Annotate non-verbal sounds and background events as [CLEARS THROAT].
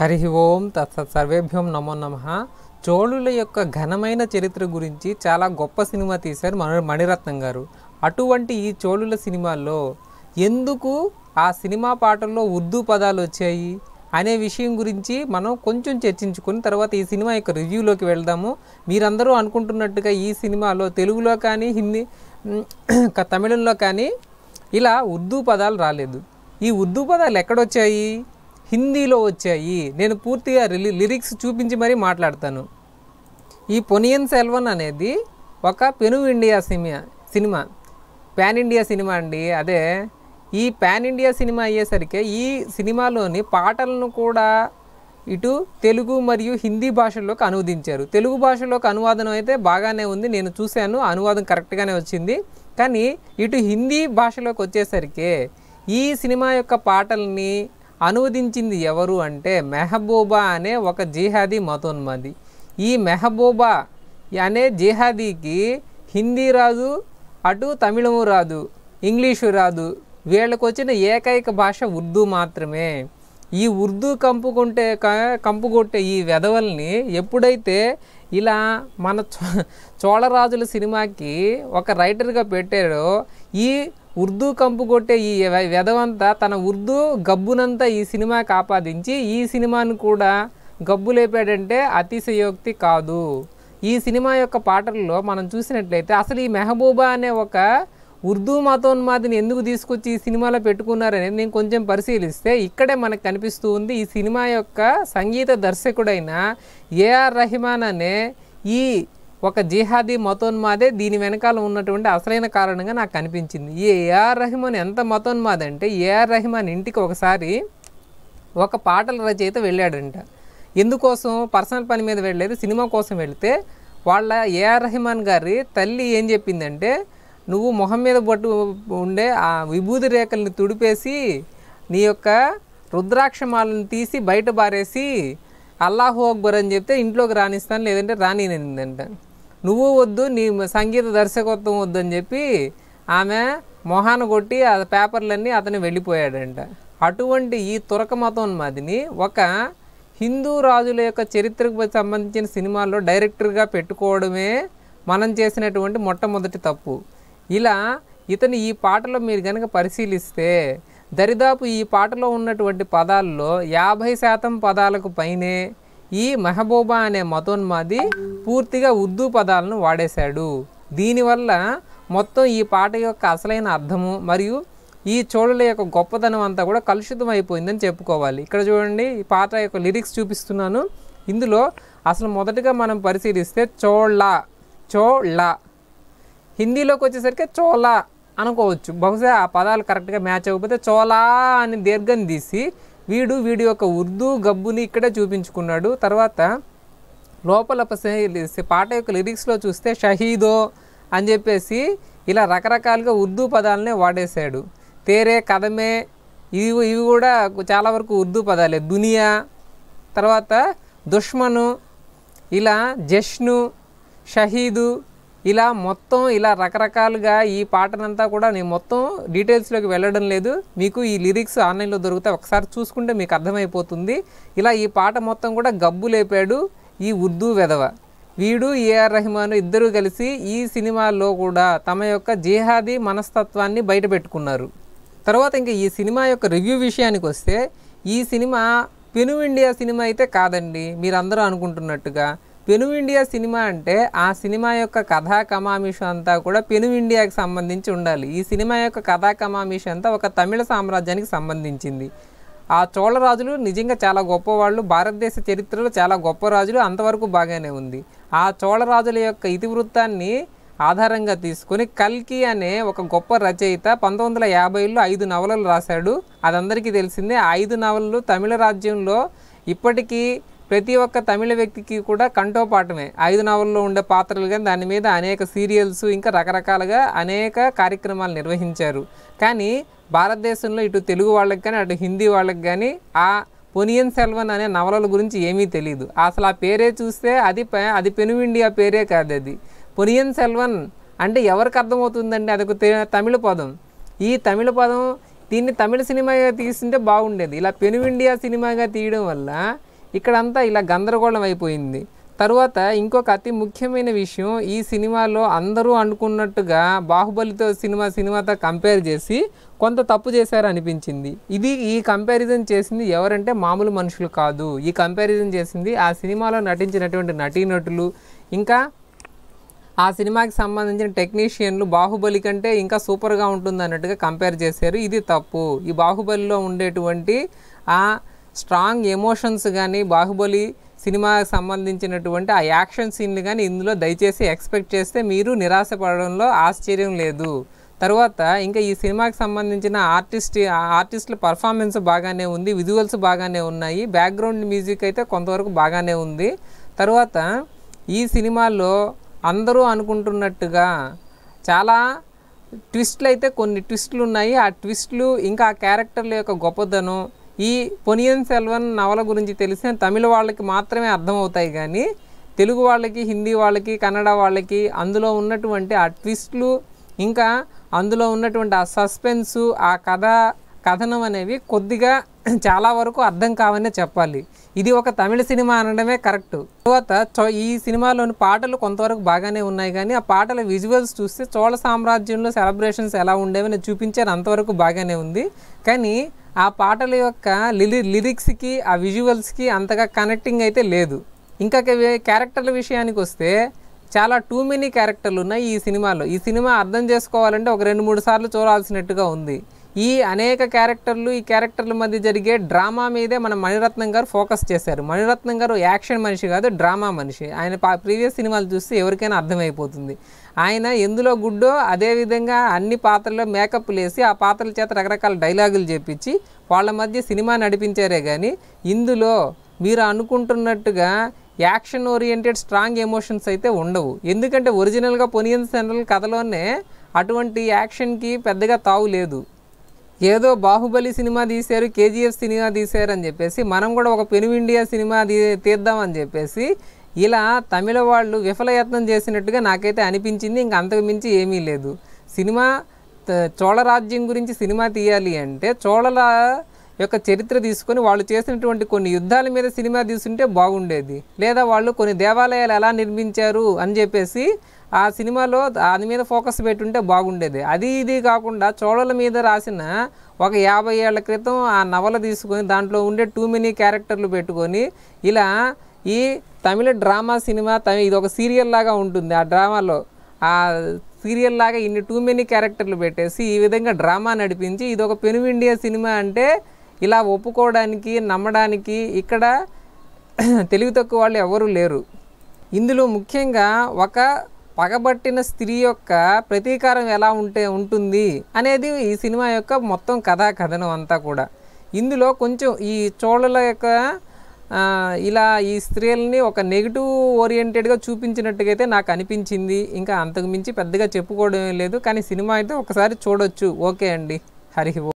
హరి ఓం తత్సత్ సర్వేభ్యం నమో నమ చోళుల యొక్క ఘనమైన చరిత్ర గురించి చాలా గొప్ప సినిమా తీశారు మన మణిరత్నం గారు అటువంటి ఈ చోళుల సినిమాల్లో ఎందుకు ఆ సినిమా పాటల్లో ఉర్దూ పదాలు వచ్చాయి అనే విషయం గురించి మనం కొంచెం చర్చించుకుని తర్వాత ఈ సినిమా యొక్క రివ్యూలోకి వెళ్దాము మీరందరూ అనుకుంటున్నట్టుగా ఈ సినిమాలో తెలుగులో కానీ హిందీ తమిళంలో కానీ ఇలా ఉర్దూ పదాలు రాలేదు ఈ ఉర్దూ పదాలు ఎక్కడొచ్చాయి హిందీలో వచ్చాయి నేను పూర్తిగా లిరిక్స్ చూపించి మరీ మాట్లాడతాను ఈ పొనియన్ సెల్వన్ అనేది ఒక పెను India cinema cinema pan India cinema అండి అదే ఈ పాన్ ఇండియా సినిమా అయ్యేసరికి ఈ సినిమాలోని పాటలను కూడా ఇటు తెలుగు మరియు హిందీ భాషల్లోకి అనువదించారు తెలుగు భాషలోకి అనువాదం అయితే బాగానే ఉంది నేను చూశాను అనువాదం కరెక్ట్గానే వచ్చింది కానీ ఇటు హిందీ భాషలోకి వచ్చేసరికి ఈ సినిమా యొక్క పాటల్ని అనువదించింది ఎవరు అంటే మెహబూబా అనే ఒక జిహాదీ మతోన్మది ఈ మెహబూబా అనే జిహాదీకి హిందీ రాదు అటు తమిళము రాదు ఇంగ్లీషు రాదు వీళ్ళకు వచ్చిన ఏకైక భాష ఉర్దూ మాత్రమే ఈ ఉర్దూ కంపుకుంటే కంపుకొట్టే ఈ వెధవల్ని ఎప్పుడైతే ఇలా మన చో చోళరాజుల సినిమాకి ఒక రైటర్గా పెట్టాడో ఈ ఉర్దూ కంపు కొట్టే ఈ వెధవంతా తన ఉర్దూ గబ్బునంతా ఈ సినిమాకి ఆపాదించి ఈ సినిమాను కూడా గబ్బు లేపాడంటే అతిశయోక్తి కాదు ఈ సినిమా యొక్క పాటల్లో మనం చూసినట్లయితే అసలు ఈ మెహబూబా అనే ఒక ఉర్దూ మతోన్మాదిని ఎందుకు తీసుకొచ్చి ఈ సినిమాలో పెట్టుకున్నారనేది నేను కొంచెం పరిశీలిస్తే ఇక్కడే మనకు కనిపిస్తూ ఉంది ఈ సినిమా యొక్క సంగీత దర్శకుడైన ఏఆర్ రెహమాన్ అనే ఈ ఒక జిహాదీ మతోన్మాదే దీని వెనకాల ఉన్నటువంటి అసలైన కారణంగా నాకు కనిపించింది ఈ ఏఆర్ రహిమాన్ ఎంత మతోన్మాద అంటే ఏఆర్ రహిమాన్ ఇంటికి ఒకసారి ఒక పాటల రచయిత వెళ్ళాడంట ఎందుకోసం పర్సనల్ పని మీద వెళ్ళలేదు సినిమా కోసం వెళితే వాళ్ళ ఏఆర్ రహిమాన్ గారి తల్లి ఏం చెప్పిందంటే నువ్వు మొహం మీద బొట్టు ఉండే ఆ విభూతి రేఖల్ని తుడిపేసి నీ యొక్క రుద్రాక్షమాలను తీసి బయట బారేసి అల్లాహు అక్బర్ అని చెప్తే ఇంట్లోకి రాణిస్తాను లేదంటే రానినందంట నువ్వు వద్దు నీ సంగీత దర్శకత్వం వద్దు అని చెప్పి ఆమె మొహాన కొట్టి ఆ పేపర్లన్నీ అతను వెళ్ళిపోయాడంట అటువంటి ఈ తురక మతం మాదిని ఒక హిందూ రాజుల యొక్క చరిత్రకు సంబంధించిన సినిమాల్లో డైరెక్టర్గా పెట్టుకోవడమే మనం చేసినటువంటి మొట్టమొదటి తప్పు ఇలా ఇతను ఈ పాటలో మీరు కనుక పరిశీలిస్తే దరిదాపు ఈ పాటలో ఉన్నటువంటి పదాల్లో యాభై శాతం పదాలకు పైనే ఈ మహబూబా అనే మతోన్మాది పూర్తిగా ఉర్దూ పదాలను వాడేశాడు దీనివల్ల మొత్తం ఈ పాట యొక్క అసలైన అర్థము మరియు ఈ చోళుల యొక్క గొప్పతనం అంతా కూడా కలుషితం అయిపోయిందని చెప్పుకోవాలి ఇక్కడ చూడండి ఈ పాట యొక్క లిరిక్స్ చూపిస్తున్నాను ఇందులో అసలు మొదటగా మనం పరిశీలిస్తే చోళ్ళ చోళ్ళ హిందీలోకి వచ్చేసరికి చోళ అనుకోవచ్చు బహుశా ఆ పదాలు కరెక్ట్గా మ్యాచ్ అవ్వకపోతే చోళా అని దీర్ఘం తీసి వీడు వీడి యొక్క ఉర్దూ గబ్బుని ఇక్కడే చూపించుకున్నాడు తర్వాత లోపల పాట యొక్క లిరిక్స్లో చూస్తే షహీదో అని చెప్పేసి ఇలా రకరకాలుగా ఉర్దూ పదాలనే వాడేశాడు తేరే కథమే ఇవి ఇవి కూడా చాలా వరకు ఉర్దూ పదాలే దునియా తర్వాత దుష్మను ఇలా జష్ను షహీదు ఇలా మొత్తం ఇలా రకరకాలుగా ఈ పాటనంతా కూడా నేను మొత్తం డీటెయిల్స్లోకి వెళ్ళడం లేదు మీకు ఈ లిరిక్స్ ఆన్లైన్లో దొరికితే ఒకసారి చూసుకుంటే మీకు అర్థమైపోతుంది ఇలా ఈ పాట మొత్తం కూడా గబ్బు లేపాడు ఈ ఉర్దూ వెధవ వీడు ఏఆర్ రెహమాన్ ఇద్దరూ కలిసి ఈ సినిమాలో కూడా తమ యొక్క జిహాదీ మనస్తత్వాన్ని బయటపెట్టుకున్నారు తర్వాత ఇంకా ఈ సినిమా యొక్క రివ్యూ విషయానికి వస్తే ఈ సినిమా పెను ఇండియా సినిమా అయితే కాదండి మీరందరూ అనుకుంటున్నట్టుగా పెను ఇండియా సినిమా అంటే ఆ సినిమా యొక్క కథా కమామిషం అంతా కూడా పెను ఇండియాకి సంబంధించి ఉండాలి ఈ సినిమా యొక్క కథా కమామిషం అంతా ఒక తమిళ సామ్రాజ్యానికి సంబంధించింది ఆ చోళరాజులు నిజంగా చాలా గొప్పవాళ్ళు భారతదేశ చరిత్రలో చాలా గొప్ప రాజులు అంతవరకు బాగానే ఉంది ఆ చోళరాజుల యొక్క ఇతివృత్తాన్ని ఆధారంగా తీసుకుని కల్కి అనే ఒక గొప్ప రచయిత పంతొమ్మిది వందల యాభైలో ఐదు నవలలు రాశాడు అదందరికీ తెలిసిందే ఐదు నవలలు తమిళ రాజ్యంలో ఇప్పటికీ ప్రతి ఒక్క తమిళ వ్యక్తికి కూడా పాఠమే ఐదు నవల్లో ఉండే పాత్రలు కానీ దాని మీద అనేక సీరియల్స్ ఇంకా రకరకాలుగా అనేక కార్యక్రమాలు నిర్వహించారు కానీ భారతదేశంలో ఇటు తెలుగు వాళ్ళకి కానీ అటు హిందీ వాళ్ళకి కానీ ఆ పొనియన్ సెల్వన్ అనే నవలల గురించి ఏమీ తెలియదు అసలు ఆ పేరే చూస్తే అది అది పెను ఇండియా పేరే కాదు అది పొనియన్ సెల్వన్ అంటే ఎవరికి అర్థమవుతుందండి అదొక తమిళ పదం ఈ తమిళ పదం దీన్ని తమిళ సినిమాగా తీస్తుంటే బాగుండేది ఇలా పెను ఇండియా సినిమాగా తీయడం వల్ల ఇక్కడంతా ఇలా గందరగోళం అయిపోయింది తరువాత ఇంకొక అతి ముఖ్యమైన విషయం ఈ సినిమాలో అందరూ అనుకున్నట్టుగా బాహుబలితో సినిమా సినిమాతో కంపేర్ చేసి కొంత తప్పు చేశారు అనిపించింది ఇది ఈ కంపారిజన్ చేసింది ఎవరంటే మామూలు మనుషులు కాదు ఈ కంపారిజన్ చేసింది ఆ సినిమాలో నటించినటువంటి నటీనటులు ఇంకా ఆ సినిమాకి సంబంధించిన టెక్నీషియన్లు బాహుబలి కంటే ఇంకా సూపర్గా ఉంటుంది అన్నట్టుగా కంపేర్ చేశారు ఇది తప్పు ఈ బాహుబలిలో ఉండేటువంటి ఆ స్ట్రాంగ్ ఎమోషన్స్ కానీ బాహుబలి సినిమాకి సంబంధించినటువంటి ఆ యాక్షన్ సీన్లు కానీ ఇందులో దయచేసి ఎక్స్పెక్ట్ చేస్తే మీరు నిరాశపడడంలో ఆశ్చర్యం లేదు తర్వాత ఇంకా ఈ సినిమాకి సంబంధించిన ఆర్టిస్ట్ ఆర్టిస్టుల పర్ఫార్మెన్స్ బాగానే ఉంది విజువల్స్ బాగానే ఉన్నాయి బ్యాక్గ్రౌండ్ మ్యూజిక్ అయితే కొంతవరకు బాగానే ఉంది తర్వాత ఈ సినిమాలో అందరూ అనుకుంటున్నట్టుగా చాలా ట్విస్ట్లు అయితే కొన్ని ట్విస్ట్లు ఉన్నాయి ఆ ట్విస్ట్లు ఇంకా ఆ క్యారెక్టర్ల యొక్క గొప్పదనం ఈ పొనియన్ సెల్వన్ నవల గురించి తెలిసిన తమిళ వాళ్ళకి మాత్రమే అర్థమవుతాయి కానీ తెలుగు వాళ్ళకి హిందీ వాళ్ళకి కన్నడ వాళ్ళకి అందులో ఉన్నటువంటి ఆ ట్విస్ట్లు ఇంకా అందులో ఉన్నటువంటి ఆ సస్పెన్సు ఆ కథ కథనం అనేవి కొద్దిగా చాలా వరకు అర్థం కావనే చెప్పాలి ఇది ఒక తమిళ సినిమా అనడమే కరెక్ట్ తర్వాత ఈ సినిమాలోని పాటలు కొంతవరకు బాగానే ఉన్నాయి కానీ ఆ పాటల విజువల్స్ చూస్తే చోళ సామ్రాజ్యంలో సెలబ్రేషన్స్ ఎలా ఉండేవని చూపించారు అంతవరకు బాగానే ఉంది కానీ ఆ పాటల యొక్క లిరి లిరిక్స్కి ఆ విజువల్స్కి అంతగా కనెక్టింగ్ అయితే లేదు ఇంకా క్యారెక్టర్ల విషయానికి వస్తే చాలా టూ మెనీ క్యారెక్టర్లు ఉన్నాయి ఈ సినిమాలో ఈ సినిమా అర్థం చేసుకోవాలంటే ఒక రెండు మూడు సార్లు చూడాల్సినట్టుగా ఉంది ఈ అనేక క్యారెక్టర్లు ఈ క్యారెక్టర్ల మధ్య జరిగే డ్రామా మీదే మన మణిరత్నం గారు ఫోకస్ చేశారు మణిరత్నం గారు యాక్షన్ మనిషి కాదు డ్రామా మనిషి ఆయన ప్రీవియస్ సినిమాలు చూస్తే ఎవరికైనా అర్థమైపోతుంది ఆయన ఎందులో గుడ్డో అదేవిధంగా అన్ని పాత్రల్లో మేకప్లు వేసి ఆ పాత్రల చేత రకరకాల డైలాగులు చేపించి వాళ్ళ మధ్య సినిమా నడిపించారే కానీ ఇందులో మీరు అనుకుంటున్నట్టుగా యాక్షన్ ఓరియంటెడ్ స్ట్రాంగ్ ఎమోషన్స్ అయితే ఉండవు ఎందుకంటే ఒరిజినల్గా పొనియన్ సెంట్రల్ కథలోనే అటువంటి యాక్షన్కి పెద్దగా తావు లేదు ఏదో బాహుబలి సినిమా తీశారు కేజీఎఫ్ సినిమా తీశారు అని చెప్పేసి మనం కూడా ఒక పెను ఇండియా సినిమా తీ తీద్దామని చెప్పేసి ఇలా తమిళ వాళ్ళు విఫలయత్నం చేసినట్టుగా నాకైతే అనిపించింది ఇంక అంతకు మించి ఏమీ లేదు సినిమా చోళరాజ్యం గురించి సినిమా తీయాలి అంటే చోళల యొక్క చరిత్ర తీసుకొని వాళ్ళు చేసినటువంటి కొన్ని యుద్ధాల మీద సినిమా తీసుకుంటే బాగుండేది లేదా వాళ్ళు కొన్ని దేవాలయాలు ఎలా నిర్మించారు అని చెప్పేసి ఆ సినిమాలో దాని మీద ఫోకస్ పెట్టుంటే బాగుండేది అది ఇది కాకుండా చోళల మీద రాసిన ఒక యాభై ఏళ్ల క్రితం ఆ నవల తీసుకొని దాంట్లో ఉండే టూ మెనీ క్యారెక్టర్లు పెట్టుకొని ఇలా ఈ తమిళ డ్రామా సినిమా తమి ఇది ఒక సీరియల్ లాగా ఉంటుంది ఆ డ్రామాలో ఆ సీరియల్ లాగా ఇన్ని టూ మెనీ క్యారెక్టర్లు పెట్టేసి ఈ విధంగా డ్రామా నడిపించి ఇది ఒక పెను ఇండియా సినిమా అంటే ఇలా ఒప్పుకోవడానికి నమ్మడానికి ఇక్కడ [CLEARS THROAT] తెలివి తక్కువ వాళ్ళు ఎవరూ లేరు ఇందులో ముఖ్యంగా ఒక పగబట్టిన స్త్రీ యొక్క ప్రతీకారం ఎలా ఉంటే ఉంటుంది అనేది ఈ సినిమా యొక్క మొత్తం కథా కథనం అంతా కూడా ఇందులో కొంచెం ఈ చోళల యొక్క ఇలా ఈ స్త్రీలని ఒక నెగిటివ్ ఓరియంటెడ్గా చూపించినట్టుగా అయితే నాకు అనిపించింది ఇంకా అంతకుమించి పెద్దగా చెప్పుకోవడం లేదు కానీ సినిమా అయితే ఒకసారి చూడొచ్చు ఓకే అండి హరి